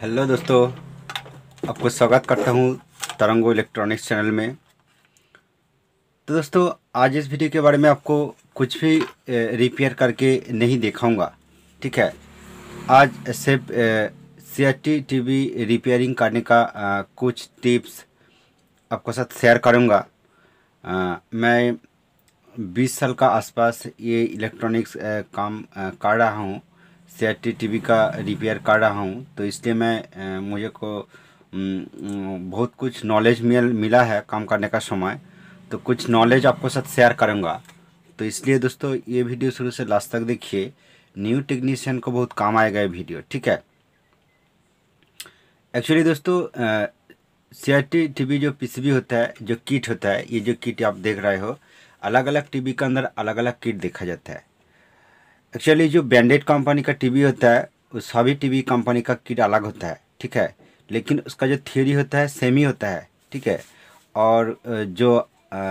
hello दोस्तों आपको स्वागत करता हूँ तरंगो इलेक्ट्रॉनिक्स चैनल में तो दोस्तों आज इस वीडियो के बारे में आपको कुछ भी रिपेयर करके नहीं दिखाऊंगा ठीक है आज सिर्फ C R T T V repairing करने का आ, कुछ टिप्स आपको साथ शेयर करूंगा आ, मैं 20 साल का आसपास ये इलेक्ट्रॉनिक्स काम आ, कर रहा हूँ C R T T V का रिपेयर कर रहा हूँ तो इसलिए मैं मुझे को बहुत कुछ नॉलेज मिल मिला है काम करने का समय तो कुछ नॉलेज आपको साथ शेयर करूँगा तो इसलिए दोस्तों ये वीडियो शुरू से लास्ट तक देखिए न्यू टेक्नीशियन को बहुत काम आएगा ये वीडियो ठीक है एक्चुअली दोस्तों C R T T V जो पी होता है जो किट होता है ये जो किट आप देख रहे हो अलग अलग टी वी के अंदर अलग अलग किट देखा जाता है एक्चुअली जो ब्रांडेड कंपनी का टीवी होता है वो सभी टीवी कंपनी का किट अलग होता है ठीक है लेकिन उसका जो थियोरी होता है सेम ही होता है ठीक है और जो आ,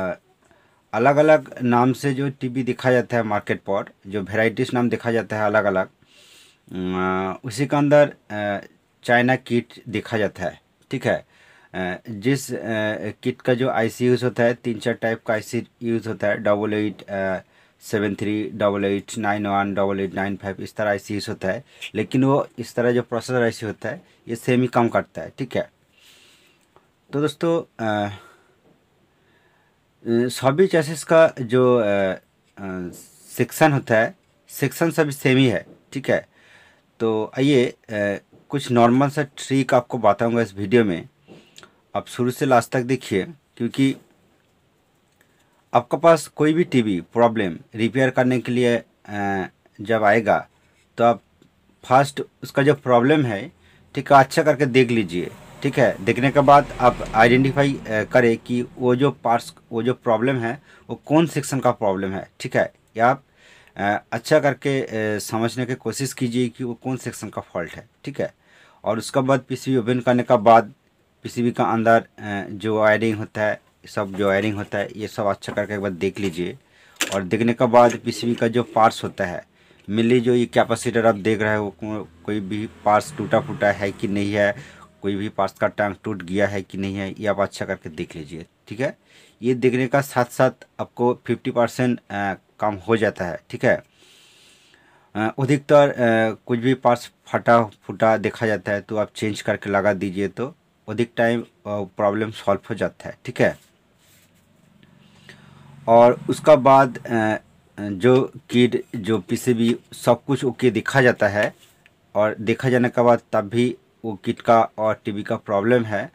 अलग अलग नाम से जो टीवी दिखा जाता है मार्केट पर जो वेराइटीज नाम दिखा जाता है अलग अलग उसी के अंदर चाइना किट दिखा जाता है ठीक है जिस किट का जो आईसी यूज़ होता है तीन चार टाइप का आईसी यूज़ होता है double eight seven three double eight nine one double eight nine five इस तरह ऐसे ही होता है लेकिन वो इस तरह जो प्रोसेसर ऐसे होता है ये सेम ही कम करता है ठीक है तो दोस्तों सभी चैसेस का जो सेक्शन होता है सेक्शन सभी सेम ही है ठीक है तो आइए कुछ नॉर्मल सा ट्रिक आपको बताऊंगा इस वीडियो में आप शुरू से लास्ट तक देखिए क्योंकि आपके पास कोई भी टीवी प्रॉब्लम रिपेयर करने के लिए जब आएगा तो आप फर्स्ट उसका जो प्रॉब्लम है ठीक है अच्छा करके देख लीजिए ठीक है देखने के बाद आप आइडेंटिफाई करें कि वो जो पार्ट्स वो जो प्रॉब्लम है वो कौन सेक्शन का प्रॉब्लम है ठीक है या आप अच्छा करके समझने की कोशिश कीजिए कि वो कौन सेक्शन का फॉल्ट है ठीक है और उसके बाद पीसीबी ओपन करने का बाद पीसीबी का अंदर जो वायरिंग होता है सब जो वायरिंग होता है ये सब अच्छा करके एक बार देख लीजिए और देखने के बाद पीसीबी का जो पार्ट्स होता है मिली जो ये कैपेसिटर आप देख रहे हो को, कोई भी पार्ट्स टूटा फूटा है कि नहीं है कोई भी पार्ट्स का टैंक टूट गया है कि नहीं है ये आप अच्छा करके देख लीजिए ठीक है ये देखने का साथ साथ आपको फिफ्टी परसेंट काम हो जाता है ठीक है अधिकतर कुछ भी पार्ट्स फटा फूटा देखा जाता है तो आप चेंज करके लगा दीजिए तो अधिक टाइम प्रॉब्लम सॉल्व हो जाता है ठीक है और उसका बाद जो किड जो पीछे भी सब कुछ ओके देखा जाता है और देखा जाने के बाद तब भी वो किट का और टीवी का प्रॉब्लम है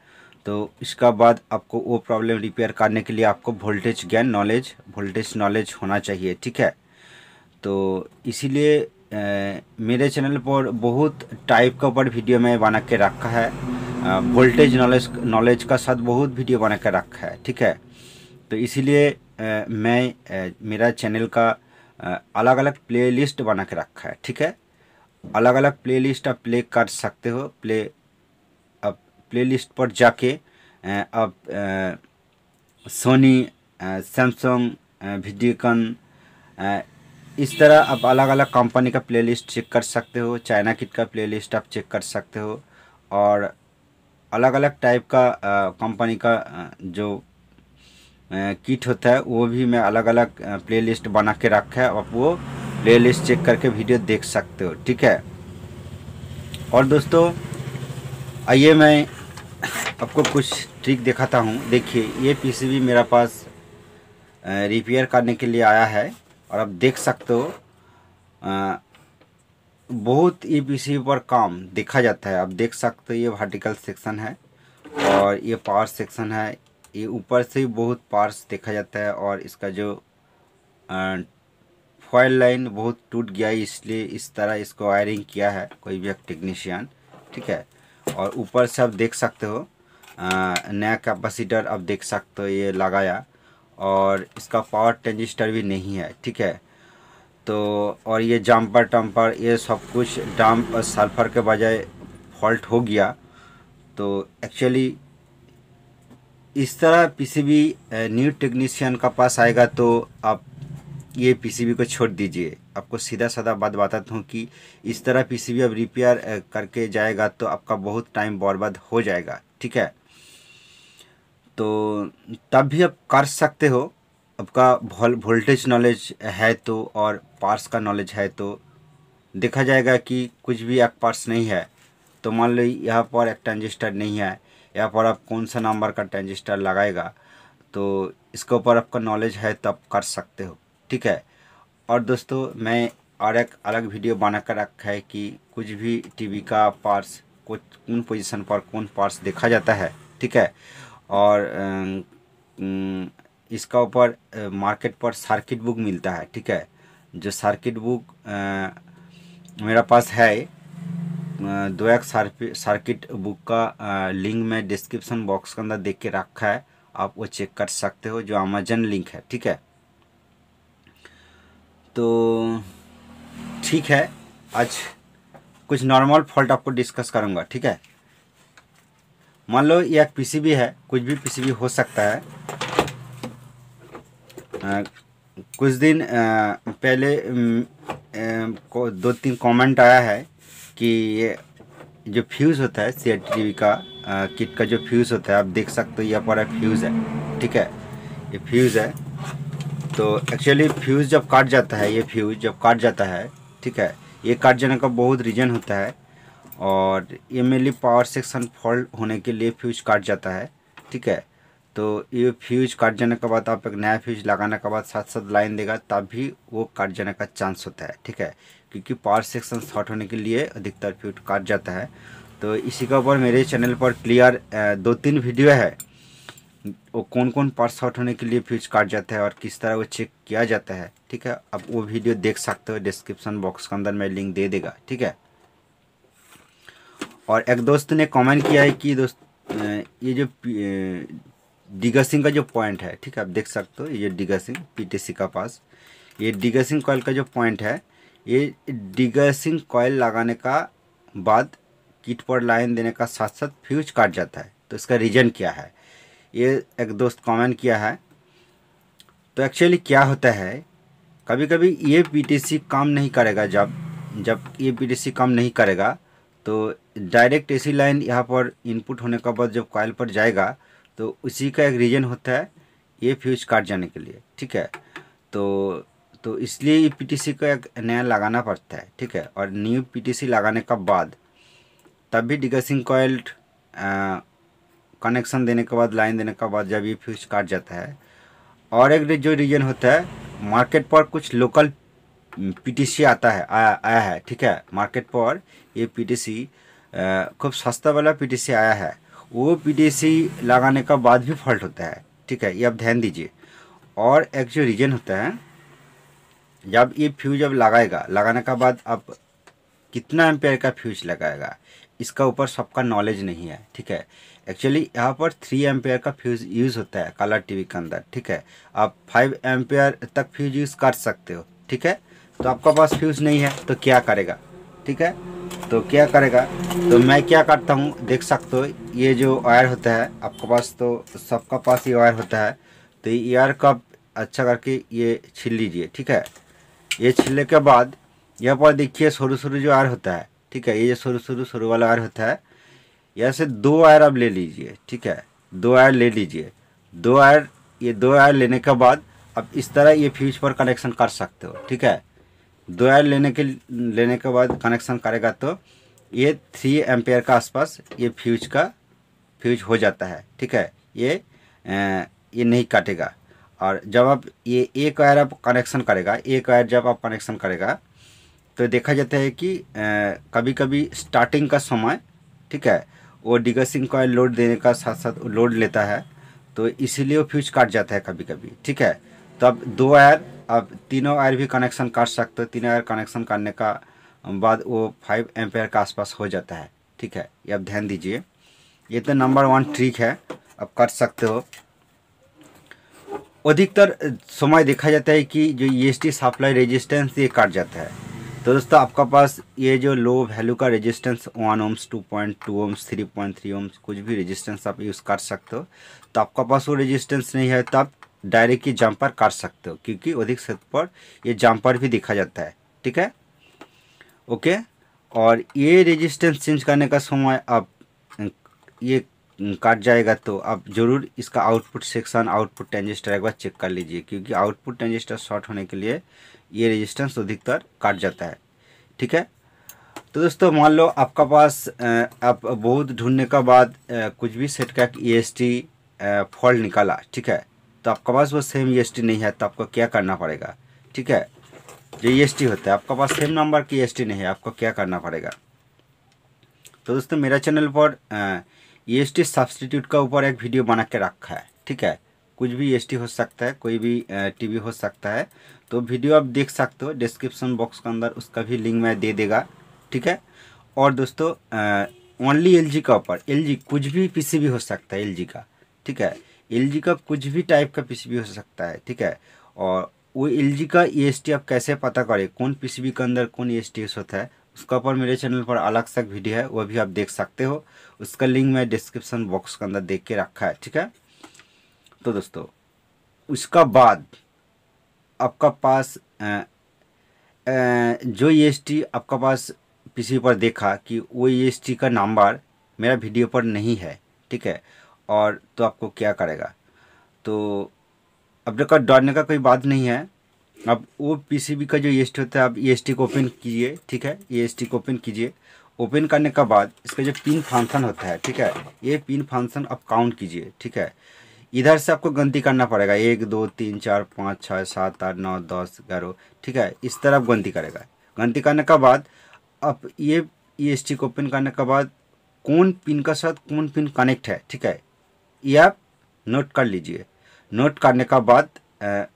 तो इसका बाद आपको वो प्रॉब्लम रिपेयर करने के लिए आपको वोल्टेज ज्ञान नॉलेज वोल्टेज नॉलेज होना चाहिए ठीक है तो इसीलिए मेरे चैनल पर बहुत टाइप का ऊपर वीडियो मैं बना के रखा है वोल्टेज नॉलेज नॉलेज का साथ बहुत वीडियो बना के रखा है ठीक है तो इसीलिए मैं मेरा चैनल का अलग अलग प्लेलिस्ट बना के रखा है ठीक है अलग अलग प्लेलिस्ट आप प्ले कर सकते हो प्ले अब प्लेलिस्ट पर जाके अब सोनी सैमसंग वीडियोकन इस तरह आप अलग अलग कंपनी का प्लेलिस्ट चेक कर सकते हो चाइना किट का प्लेलिस्ट आप चेक कर सकते हो और अलग अलग टाइप का कंपनी का जो किट होता है वो भी मैं अलग अलग प्ले लिस्ट बना के रखा है आप वो प्ले लिस्ट चेक करके वीडियो देख सकते हो ठीक है और दोस्तों आइए मैं आपको कुछ ट्रिक दिखाता हूँ देखिए ये पीसीबी मेरा पास रिपेयर करने के लिए आया है और आप देख सकते हो बहुत ई पी पर काम देखा जाता है आप देख सकते हो ये वर्टिकल सेक्शन है और ये पावर सेक्शन है ये ऊपर से बहुत पार्ट्स देखा जाता है और इसका जो फॉयल लाइन बहुत टूट गया है इसलिए इस तरह इसको वायरिंग किया है कोई भी एक टेक्नीशियन ठीक है और ऊपर से आप देख सकते हो नया कैपेसिटर आप देख सकते हो ये लगाया और इसका पावर ट्रांजिस्टर भी नहीं है ठीक है तो और ये जम्पर टम्पर ये सब कुछ डम्प सल्फर के बजाय फॉल्ट हो गया तो एक्चुअली इस तरह पीसीबी न्यू टेक्नीशियन का पास आएगा तो आप ये पीसीबी को छोड़ दीजिए आपको सीधा साधा बात बताता हूँ कि इस तरह पीसीबी अब रिपेयर करके जाएगा तो आपका बहुत टाइम बर्बाद हो जाएगा ठीक है तो तब भी आप कर सकते हो आपका वोल्टेज नॉलेज है तो और पार्स का नॉलेज है तो देखा जाएगा कि कुछ भी एक पार्स नहीं है तो मान लो यहाँ पर एक ट्रांजिस्टर नहीं है या पर आप कौन सा नंबर का ट्रांजिस्टर लगाएगा तो इसके ऊपर आपका नॉलेज है तो आप कर सकते हो ठीक है और दोस्तों मैं और एक अलग वीडियो बना कर रखा है कि कुछ भी टीवी का पार्ट्स कुछ कौन पोजीशन पर कौन पार्ट्स देखा जाता है ठीक है और अं, इसका ऊपर मार्केट पर सर्किट बुक मिलता है ठीक है जो सर्किट बुक आ, मेरा पास है दो एक सर्किट बुक का लिंक मैं डिस्क्रिप्शन बॉक्स के अंदर देख के रखा है आप वो चेक कर सकते हो जो अमेजन लिंक है ठीक है तो ठीक है आज कुछ नॉर्मल फॉल्ट आपको डिस्कस करूँगा ठीक है मान लो यह पीसीबी है कुछ भी पीसीबी हो सकता है आ, कुछ दिन आ, पहले आ, को दो तीन कमेंट आया है कि ये जो फ्यूज़ होता है सी टी का आ, किट का जो फ्यूज़ होता है आप देख सकते हो यह पर फ्यूज़ है ठीक है ये फ्यूज़ है तो एक्चुअली फ्यूज़ जब काट जाता है ये फ्यूज़ जब काट जाता है ठीक है ये काट जाने का बहुत रीज़न होता है और ये मेनली पावर सेक्शन फॉल्ट होने के लिए फ्यूज काट जाता है ठीक है तो ये फ्यूज काट जाने के बाद आप एक नया फ्यूज लगाने के बाद साथ साथ लाइन देगा तब भी वो काट जाने का चांस होता है ठीक है क्योंकि पार्ट सेक्शन शॉर्ट होने के लिए अधिकतर फ्यूट काट जाता है तो इसी के ऊपर मेरे चैनल पर क्लियर दो तीन वीडियो है वो कौन कौन पार्ट शॉर्ट होने के लिए फ्यूज काट जाता है और किस तरह वो चेक किया जाता है ठीक है आप वो वीडियो देख सकते हो डिस्क्रिप्शन बॉक्स के अंदर मैं लिंक दे देगा ठीक है और एक दोस्त ने कमेंट किया है कि दोस्त ये जो डिगसिंग का जो पॉइंट है ठीक है आप देख सकते हो ये डिगसिंग पी का पास ये डिगसिंग कॉल का जो पॉइंट है ये डिगसिंग कॉयल लगाने का बाद किट पर लाइन देने का साथ साथ फ्यूज काट जाता है तो इसका रीज़न क्या है ये एक दोस्त कमेंट किया है तो एक्चुअली क्या होता है कभी कभी ये पी काम नहीं करेगा जब जब ये पी काम नहीं करेगा तो डायरेक्ट एसी लाइन यहाँ पर इनपुट होने के बाद जब कॉयल पर जाएगा तो उसी का एक रीज़न होता है ये फ्यूज काट जाने के लिए ठीक है तो तो इसलिए ये सी का एक नया लगाना पड़ता है ठीक है और न्यू पीटीसी लगाने का बाद तब भी डिगसिंग कॉयल कनेक्शन देने के बाद लाइन देने के बाद जब ये फ्यूज काट जाता है और एक जो रीजन होता है मार्केट पर कुछ लोकल पीटीसी आता है आया आया है ठीक है मार्केट पर ये पीटीसी खूब सस्ता वाला पीटीसी आया है वो पीटीसी लगाने का बाद भी फॉल्ट होता है ठीक है ये आप ध्यान दीजिए और एक जो रीजन होता है जब ये फ्यूज अब लगाएगा लगाने के बाद आप कितना एम्पेयर का फ्यूज लगाएगा इसका ऊपर सबका नॉलेज नहीं है ठीक है एक्चुअली यहाँ पर थ्री एम्पेयर का फ्यूज़ यूज़ होता है कलर टीवी के अंदर ठीक है आप फाइव एम्पेयर तक फ्यूज़ यूज़ कर सकते हो ठीक है तो आपका पास फ्यूज़ नहीं है तो क्या करेगा ठीक है तो क्या करेगा तो मैं क्या करता हूँ देख सकते हो ये जो वायर होता है आपके पास तो सबका पास ये वायर होता है तो ये वायर का अच्छा करके ये छीन लीजिए ठीक है ये छिलने के बाद यहाँ पर देखिए शुरू शुरू जो आर होता है ठीक है ये जो शुरू शुरू शुरू वाला आर होता है यहाँ से दो आयर आप ले लीजिए ठीक है दो आयर ले लीजिए दो आयर ये दो आयर लेने के बाद आप इस तरह ये फ्यूज पर कनेक्शन कर सकते हो ठीक है दो आयर लेने के लेने के बाद कनेक्शन करेगा तो ये थ्री एम्पेयर का आसपास ये फ्यूज का फ्यूज हो जाता है ठीक है ये ए, ये नहीं काटेगा और जब आप ये एक वायर आप कनेक्शन करेगा एक वायर जब आप कनेक्शन करेगा तो देखा जाता है कि आ, कभी कभी स्टार्टिंग का समय ठीक है वो डिगसिंग कॉयल लोड देने का साथ साथ लोड लेता है तो इसीलिए वो फ्यूज काट जाता है कभी कभी ठीक है तो अब दो वायर अब तीनों वायर भी कनेक्शन काट सकते हो तीनों वायर कनेक्शन करने का बाद वो फाइव एम्पेयर के आसपास हो जाता है ठीक है ये आप ध्यान दीजिए ये तो नंबर वन ट्रिक है आप कर सकते हो अधिकतर समय देखा जाता है कि जो E S T supply resistance ये काट जाता है तो दोस्तों आपका पास ये जो लो वैल्यू का resistance one ohms two point two ohms three point three ohms कुछ भी रेजिस्टेंस आप यूज़ कर सकते हो तो आपका पास वो रेजिस्टेंस नहीं है तो आप डायरेक्ट ये जंपर काट सकते हो क्योंकि अधिक सत पर ये जंपर भी देखा जाता है ठीक है ओके और ये रेजिस्टेंस चेंज करने का समय आप ये काट जाएगा तो आप ज़रूर इसका आउटपुट सेक्शन आउटपुट ट्रांजिस्टर एक बार चेक कर लीजिए क्योंकि आउटपुट ट्रांजिस्टर शॉर्ट होने के लिए ये रेजिस्टेंस अधिकतर काट जाता है ठीक है तो दोस्तों मान लो आपका पास आप बहुत ढूंढने के बाद कुछ भी सेट का ई एस टी फॉल्ट निकाला ठीक है तो आपका पास वो सेम ई e नहीं है तो आपको क्या करना पड़ेगा ठीक है जो ई e होता है आपके पास सेम नंबर की ई e नहीं है आपको क्या करना पड़ेगा तो दोस्तों मेरा चैनल पर ई एस टी सब्सटीट्यूट का ऊपर एक वीडियो बना के रखा है ठीक है कुछ भी ई e हो सकता है कोई भी टीवी हो सकता है तो वीडियो आप देख सकते हो डिस्क्रिप्शन बॉक्स के अंदर उसका भी लिंक मैं दे देगा ठीक है और दोस्तों ओनली एल का ऊपर एल कुछ भी पी भी हो सकता है एल का ठीक है एल का कुछ भी टाइप का पी हो सकता है ठीक है और वो एल का ई e आप कैसे पता करें कौन पी के अंदर कौन ई e होता है उसका ऊपर मेरे चैनल पर अलग सा वीडियो है वह भी आप देख सकते हो उसका लिंक मैं डिस्क्रिप्शन बॉक्स के अंदर देख के रखा है ठीक है तो दोस्तों उसका बाद आपका पास आ, आ, जो ई e आपका पास पीसी पर देखा कि वो ई e का नंबर मेरा वीडियो पर नहीं है ठीक है और तो आपको क्या करेगा तो अब का डरने का कोई बात नहीं है अब वो पीसीबी का जो ई e होता है आप ई e को ओपन कीजिए ठीक है ई e को ओपन कीजिए ओपन करने के बाद इसका जो पिन फंक्शन होता है ठीक है ये पिन फंक्शन आप काउंट कीजिए ठीक है इधर से आपको गनती करना पड़ेगा एक दो तीन चार पाँच छः सात आठ नौ दस ग्यारह ठीक है इस तरह आप गनती करेगा गनती करने के बाद आप ये ई को ओपन करने के बाद कौन पिन का साथ कौन पिन कनेक्ट है ठीक है ये आप नोट कर लीजिए नोट करने का बाद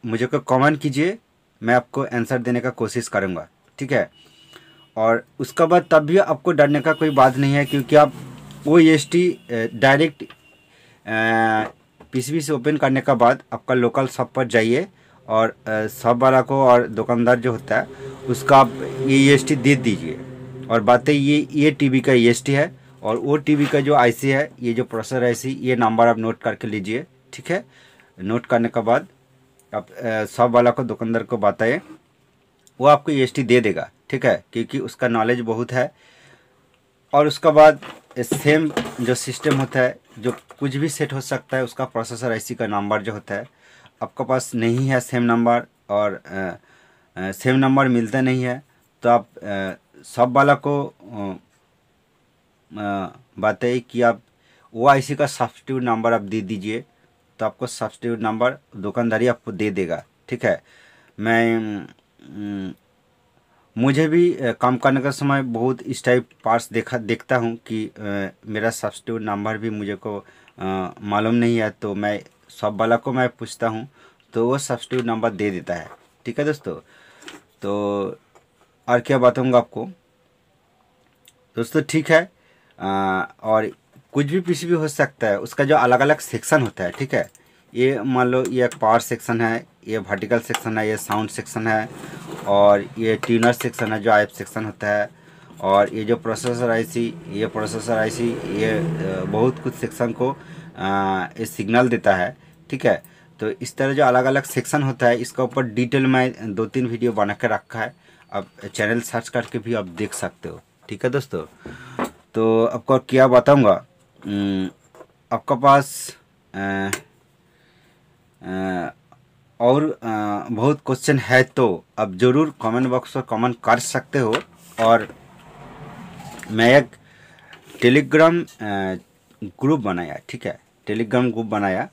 मुझे को कमेंट कीजिए मैं आपको आंसर देने का कोशिश करूँगा ठीक है और उसका बाद तब भी आपको डरने का कोई बात नहीं है क्योंकि आप O S T direct P से ओपन करने का बाद आपका लोकल शॉप पर जाइए और शॉप वाला को और दुकानदार जो होता है उसका आप ई एस टी दे दीजिए और बातें ये ये टीवी का ई एस टी है और वो टीवी का जो आईसी है ये जो प्रोसेसर आईसी ये नंबर आप नोट करके लीजिए ठीक है नोट करने के बाद आप शॉप वाला को दुकानदार को बताएं वो आपको ई e एस दे देगा ठीक है क्योंकि उसका नॉलेज बहुत है और उसका बाद सेम जो सिस्टम होता है जो कुछ भी सेट हो सकता है उसका प्रोसेसर आईसी का नंबर जो होता है आपके पास नहीं है सेम नंबर और आ, सेम नंबर मिलता नहीं है तो आप शॉप वाला को बताइए कि आप वो आईसी का सब्सिट्यूट नंबर आप दे दीजिए तो आपको सब्सिट्यूट नंबर दुकानदारी आपको दे देगा ठीक है मैं हम्म, मुझे भी काम करने का समय बहुत इस टाइप पार्ट्स देखा देखता हूँ कि मेरा सब्सिट्यूट नंबर भी मुझे को मालूम नहीं है तो मैं सब वाला को मैं पूछता हूँ तो वो सब्सिट्यूट नंबर दे देता है ठीक है दोस्तों तो और क्या बताऊँगा आपको दोस्तों ठीक है आ, और कुछ भी पीसीबी हो सकता है उसका जो अलग अलग सेक्शन होता है ठीक है ये मान लो ये एक पावर सेक्शन है ये वर्टिकल सेक्शन है ये साउंड सेक्शन है और ये ट्यूनर सेक्शन है जो आई सेक्शन होता है और ये जो प्रोसेसर आईसी ये प्रोसेसर आईसी ये बहुत कुछ सेक्शन को ये सिग्नल देता है ठीक है तो इस तरह जो अलग अलग सेक्शन होता है इसका ऊपर डिटेल में दो तीन वीडियो बना कर रखा है आप चैनल सर्च करके भी आप देख सकते हो ठीक है दोस्तों तो आपको क्या बताऊँगा आपका पास आ, आ, और आ, बहुत क्वेश्चन है तो आप ज़रूर कमेंट बॉक्स पर कमेंट कर सकते हो और मैं एक टेलीग्राम ग्रुप बनाया ठीक है टेलीग्राम ग्रुप बनाया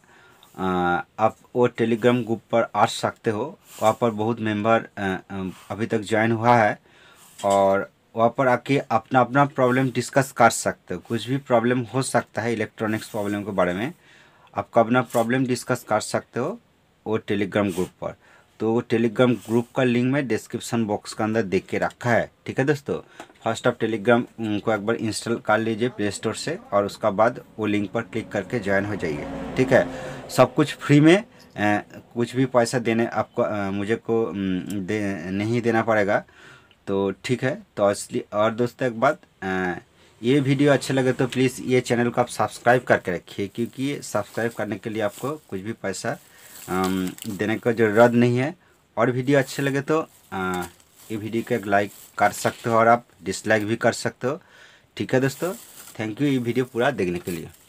आप वो टेलीग्राम ग्रुप पर आ सकते हो वहाँ पर बहुत मेंबर अभी तक ज्वाइन हुआ है और वहाँ पर आके अपना अपना प्रॉब्लम डिस्कस कर सकते हो कुछ भी प्रॉब्लम हो सकता है इलेक्ट्रॉनिक्स प्रॉब्लम के बारे में आपका अपना प्रॉब्लम डिस्कस कर सकते हो वो टेलीग्राम ग्रुप पर तो टेलीग्राम ग्रुप का लिंक मैं डिस्क्रिप्शन बॉक्स के अंदर देख के रखा है ठीक है दोस्तों फर्स्ट आप टेलीग्राम को एक बार इंस्टॉल कर लीजिए प्ले स्टोर से और उसका बाद वो लिंक पर क्लिक करके ज्वाइन हो जाइए ठीक है सब कुछ फ्री में कुछ भी पैसा देने आपको मुझे को दे, नहीं देना पड़ेगा तो ठीक है तो इसलिए और दोस्तों एक बात ये वीडियो अच्छा लगे तो प्लीज़ ये चैनल को आप सब्सक्राइब करके रखिए क्योंकि सब्सक्राइब करने के लिए आपको कुछ भी पैसा देने का ज़रूरत नहीं है और वीडियो अच्छे लगे तो ये वीडियो को एक लाइक कर सकते हो और आप डिसलाइक भी कर सकते हो ठीक है दोस्तों थैंक यू ये वीडियो पूरा देखने के लिए